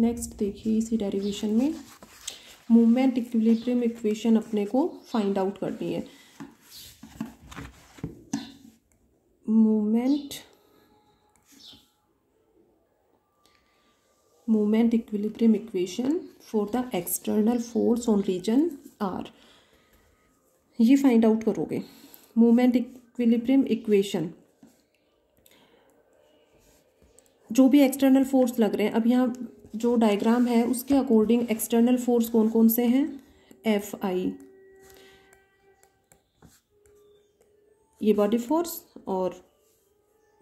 next देखिए इसी derivation में मूवमेंट इक्विलिब्रियम इक्वेशन अपने को फाइंड आउट करनी है movement movement equilibrium equation for the external force on region R ये फाइंड आउट करोगे मूवमेंट इक्विलिब्रियम इक्वेशन जो भी एक्सटर्नल फोर्स लग रहे हैं अब यहाँ जो डायग्राम है उसके अकॉर्डिंग एक्सटर्नल फोर्स कौन कौन से हैं एफ आई ये बॉडी फोर्स और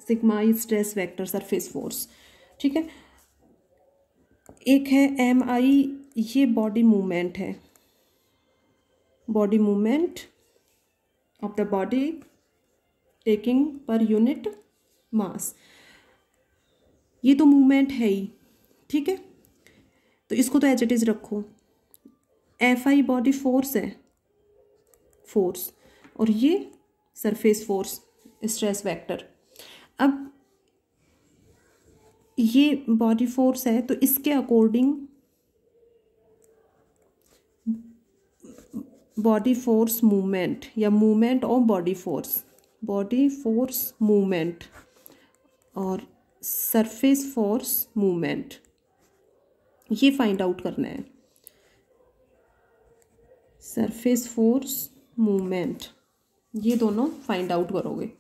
sigma I stress vector surface force ठीक है एक है एम आई ये बॉडी मूवमेंट है body movement of the body taking per unit mass ये तो मूवमेंट है ही ठीक है तो इसको तो एच इट इज़ रखो एफ आई बॉडी फोर्स है फोर्स और ये सरफेस फोर्स स्ट्रेस वेक्टर अब ये बॉडी फोर्स है तो इसके अकॉर्डिंग बॉडी फोर्स मूवमेंट या मूवमेंट और body force body force movement और सरफेस फोर्स मूवमेंट ये फाइंड आउट करना है सरफेस फोर्स मूवमेंट ये दोनों फाइंड आउट करोगे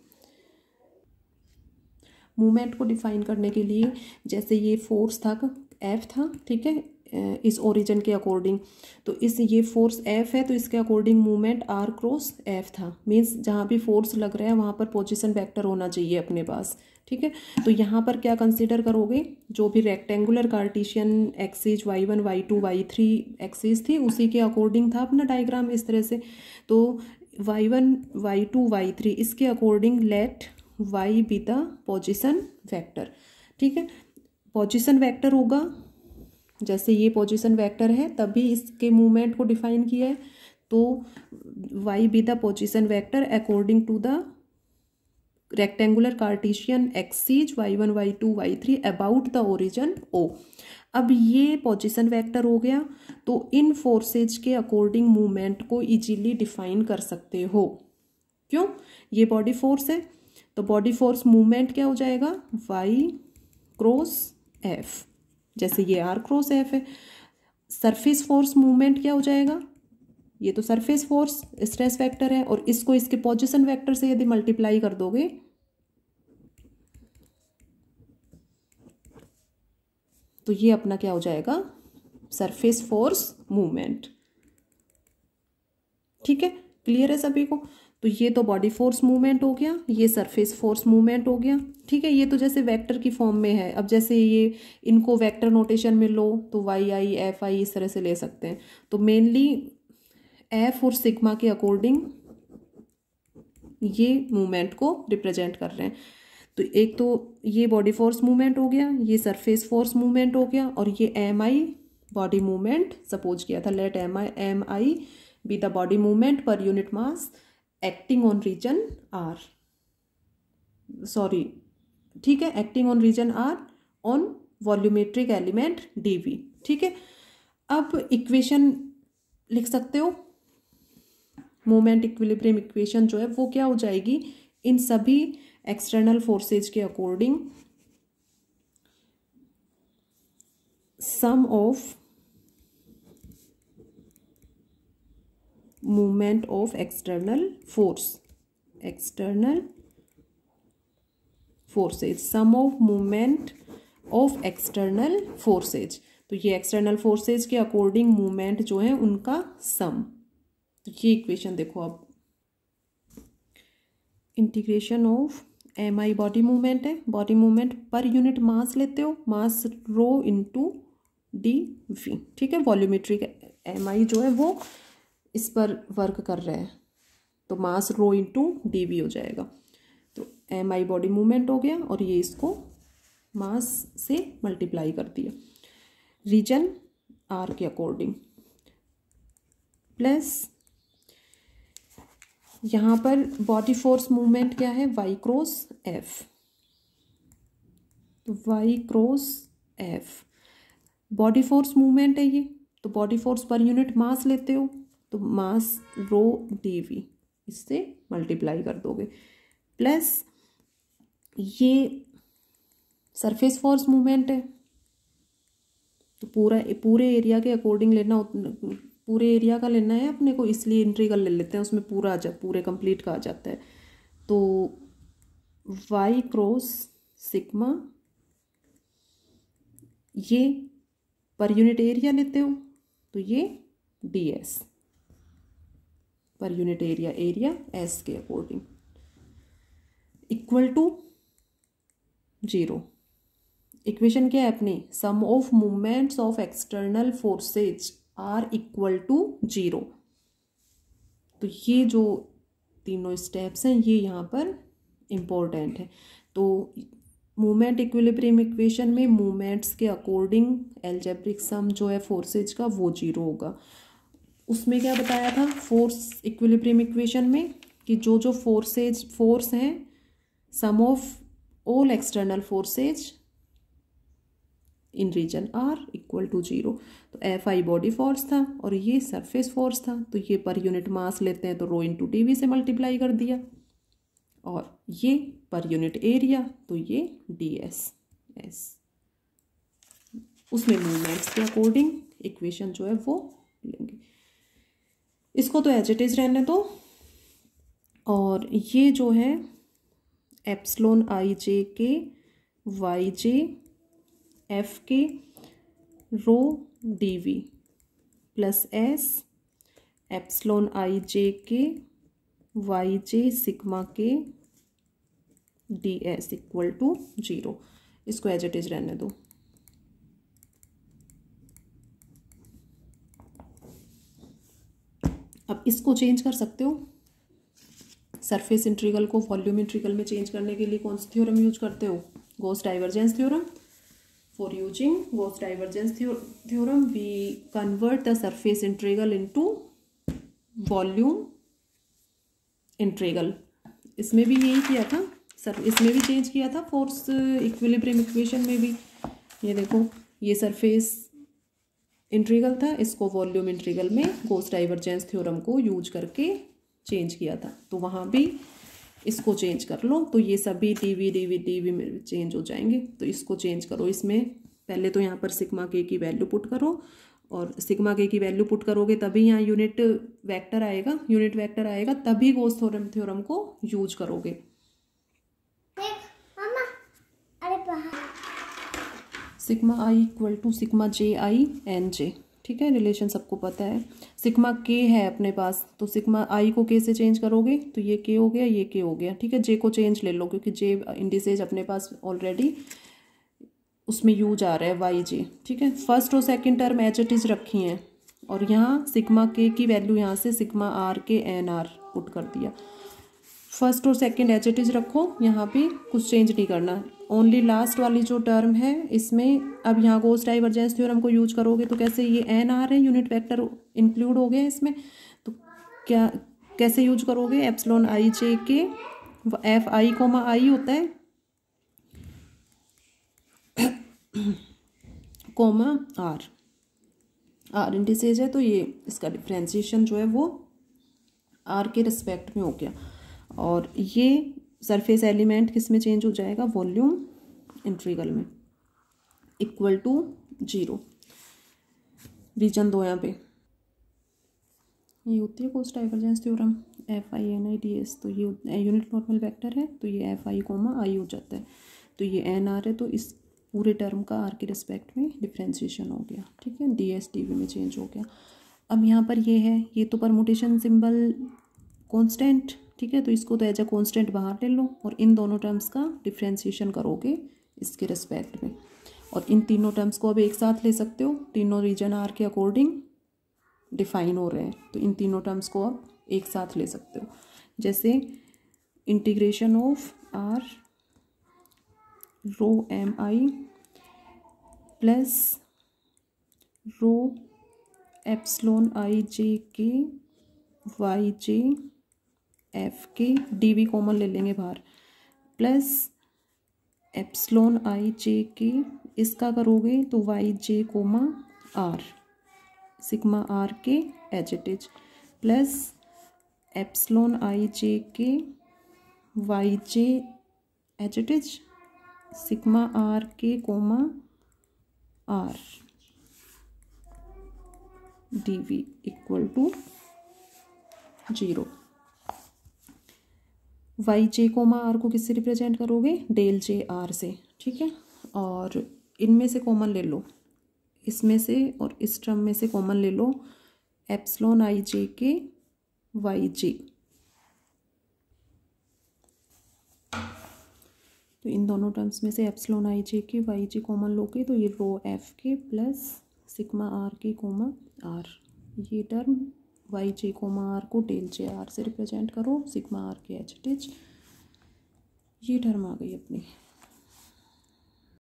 मूवमेंट को डिफाइन करने के लिए जैसे ये फोर्स था एफ था ठीक है इस ओरिजिन के अकॉर्डिंग तो इस ये फोर्स एफ है तो इसके according movement R cross F था मींस जहाँ भी फोर्स लग रहा है वहाँ पर पोजीशन वेक्टर होना चाहिए अपने पास ठीक है तो यहाँ पर क्या कंसिडर करोगे जो भी rectangular Cartesian axis Y one Y two Y three axis थी उसी के अकॉर्डिंग था अपना डायग्राम इस तरह से तो Y one Y two Y three इसके according let Y be the position vector ठीक है पोजिशन वैक्टर होगा जैसे ये पोजिशन वैक्टर है तभी इसके मूवमेंट को डिफाइन किया है तो Y be the position vector according to the rectangular Cartesian axes Y one Y two Y three about the origin O अब ये पोजिशन वेक्टर हो गया तो इन फोर्सेज के अकॉर्डिंग मूवमेंट को इजीली डिफाइन कर सकते हो क्यों ये बॉडी फोर्स है तो बॉडी फोर्स मूवमेंट क्या हो जाएगा वाई क्रॉस एफ जैसे ये आर क्रॉस एफ है सरफेस फोर्स मूवमेंट क्या हो जाएगा ये तो सरफेस फोर्स स्ट्रेस वेक्टर है और इसको इसके पोजिशन वेक्टर से यदि मल्टीप्लाई कर दोगे तो ये अपना क्या हो जाएगा सरफेस फोर्स मूवमेंट ठीक है क्लियर है सभी को तो ये तो बॉडी फोर्स मूवमेंट हो गया ये सरफेस फोर्स मूवमेंट हो गया ठीक है ये तो जैसे वेक्टर की फॉर्म में है अब जैसे ये इनको वेक्टर नोटेशन में लो तो वाई आई एफ आई इस तरह से ले सकते हैं तो मेनली एफ और सिग्मा के अकॉर्डिंग ये मूवमेंट को रिप्रेजेंट कर रहे हैं तो एक तो ये बॉडी फोर्स मूवमेंट हो गया ये सरफेस फोर्स मूवमेंट हो गया और ये M I body movement suppose किया था let M I M I B the body movement per unit mass acting on region R sorry ठीक है acting on region R on volumetric element D ठीक है अब इक्वेशन लिख सकते हो मोमेंट इक्विलिब्रियम इक्वेशन जो है वो क्या हो जाएगी इन सभी एक्सटर्नल फोर्सेज के according sum of movement of external force external forces sum of movement of external forces तो ये एक्सटर्नल फोर्सेज के अकॉर्डिंग मूवमेंट जो है उनका सम तो ये इक्वेशन देखो अब integration of M I body movement है body movement per unit mass लेते हो mass rho into D V ठीक है वॉल्यूमेट्रिक एम आई जो है वो इस पर वर्क कर रहे हैं तो mass rho into D V हो जाएगा तो एम आई बॉडी मूवमेंट हो गया और ये इसको मास से मल्टीप्लाई कर दिया रीजन आर के अकॉर्डिंग प्लस यहाँ पर बॉडी फोर्स मूवमेंट क्या है वाई क्रॉस एफ तो Y cross F body force movement है ये तो body force per unit mass लेते हो तो मास रो डीवी इससे मल्टीप्लाई कर दोगे प्लस ये सरफेस फोर्स मूवमेंट है तो पूरा पूरे एरिया के अकॉर्डिंग लेना पूरे एरिया का लेना है अपने को इसलिए एंट्री का ले लेते हैं उसमें पूरा आ जा पूरे कंप्लीट का आ जाता है तो वाई क्रॉस सिकमा ये पर यूनिट एरिया लेते हो तो ये D S per unit area area S के according equal to zero equation क्या है अपनी sum of movements of external forces are equal to zero तो ये जो तीनों स्टेप्स हैं ये यहाँ पर इम्पोर्टेंट है तो मोमेंट इक्विलिब्रियम इक्वेशन में मोमेंट्स के अकॉर्डिंग एल्जेब्रिक सम जो है फोर्सेज का वो जीरो होगा उसमें क्या बताया था फोर्स इक्विलिब्रियम इक्वेशन में कि जो जो फोर्सेज फोर्स हैं sum of all external forces in region R equal to zero तो एफ आई बॉडी फोर्स था और ये सरफेस फोर्स था तो ये पर यूनिट मास लेते हैं तो रो इन टू वी से मल्टीप्लाई कर दिया और ये पर यूनिट एरिया तो ये डी एस एस उसमें मूवमेंट्स के अकॉर्डिंग इक्वेशन जो है वो लेंगे इसको तो एज इट इज़ रहने दो और ये जो है epsilon I J K Y J F K rho D V plus S epsilon I J K Y J sigma K D S equal to zero इसको एज इट इज रहने दो अब इसको चेंज कर सकते हो सरफेस इंट्रीगल को volume integral में चेंज करने के लिए कौन सा थ्योरम यूज करते हो Gauss divergence theorem For using Gauss divergence theorem, we convert the surface integral into volume integral इसमें भी यही किया था सर इसमें भी चेंज किया था फोर्स इक्विलिब्रियम इक्वेशन में भी ये देखो ये सरफेस इंट्रीगल था इसको वॉल्यूम इंट्रीगल में गोस्ट डाइवर्जेंस थ्योरम को यूज करके चेंज किया था तो वहाँ भी इसको चेंज कर लो तो ये सभी T V D V T V में चेंज हो जाएंगे तो इसको चेंज करो इसमें पहले तो यहाँ पर सिग्मा के की वैल्यू पुट करो और सिग्मा के की वैल्यू पुट करोगे तभी यहाँ यूनिट वेक्टर आएगा यूनिट वेक्टर आएगा तभी गोस थ्योरम थ्योरम को यूज करोगे sigma I equal to sigma J I N J ठीक है रिलेशन सबको पता है सिकमा के है अपने पास तो सिकमा आई को के से चेंज करोगे तो ये के हो गया ये के हो गया ठीक है जे को चेंज ले लो क्योंकि जे इंडिसेज अपने पास ऑलरेडी उसमें यूज आ रहा है वाई जे ठीक है फर्स्ट और second term as it is रखी हैं और यहाँ सिकमा के की वैल्यू यहाँ से sigma R K N R put कर दिया फर्स्ट और सेकंड एजेटिज रखो यहाँ पे कुछ चेंज नहीं करना ओनली लास्ट वाली जो टर्म है इसमें अब यहाँ गोस डाइवर्जेंस थ्योरम को यूज करोगे तो कैसे ये एन आ रहे हैं यूनिट वेक्टर इंक्लूड हो गया इसमें तो क्या कैसे यूज करोगे एप्सलॉन आई जे के एफ आई कोमा आई होता है कोमा आर आर इंडिसेज है तो ये इसका डिफ्रेंसीशन जो है वो आर के रिस्पेक्ट में हो गया और ये सरफेस एलिमेंट किस में चेंज हो जाएगा वॉल्यूम इंट्रीगल में इक्वल टू जीरो रीजन दो यहाँ पे ये होती है Gauss divergence theorem F I N I D S तो ये यूनिट नॉर्मल वेक्टर है तो ये एफ आई कोमा आई हो जाता है तो ये एन आर है तो इस पूरे टर्म का आर के रिस्पेक्ट में डिफ्रेंसिएशन हो गया ठीक है डी एस टी वी में चेंज हो गया अब यहाँ पर ये है ये तो परमोटेशन सिंबल कॉन्स्टेंट ठीक है तो इसको तो एज अ कॉन्स्टेंट बाहर ले लो और इन दोनों टर्म्स का डिफ्रेंशिएशन करोगे इसके रिस्पेक्ट में और इन तीनों टर्म्स को अब एक साथ ले सकते हो तीनों रीजन आर के अकॉर्डिंग डिफाइन हो रहे हैं तो इन तीनों टर्म्स को आप एक साथ ले सकते हो जैसे integration of R rho M I plus rho epsilon I J K Y J F K D V common ले लेंगे बाहर प्लस एप्सलोन आई जे के इसका करोगे तो Y J comma R sigma R K H at H plus epsilon I J K Y J H at H sigma R K comma R D V equal to zero Y J comma R को किससे represent करोगे del जे R से ठीक है और इनमें से common ले लो इसमें से और इस टर्म में से कॉमन ले लो epsilon I J K Y जे तो इन दोनों टर्म्स में से epsilon I J K Y J common लोगे तो ये rho F K plus sigma R K comma R ये टर्म वाई जे कोमा को टेल जे आर से रिप्रेजेंट करो सिग्मा आर के एच टिच ये टर्म आ गई अपनी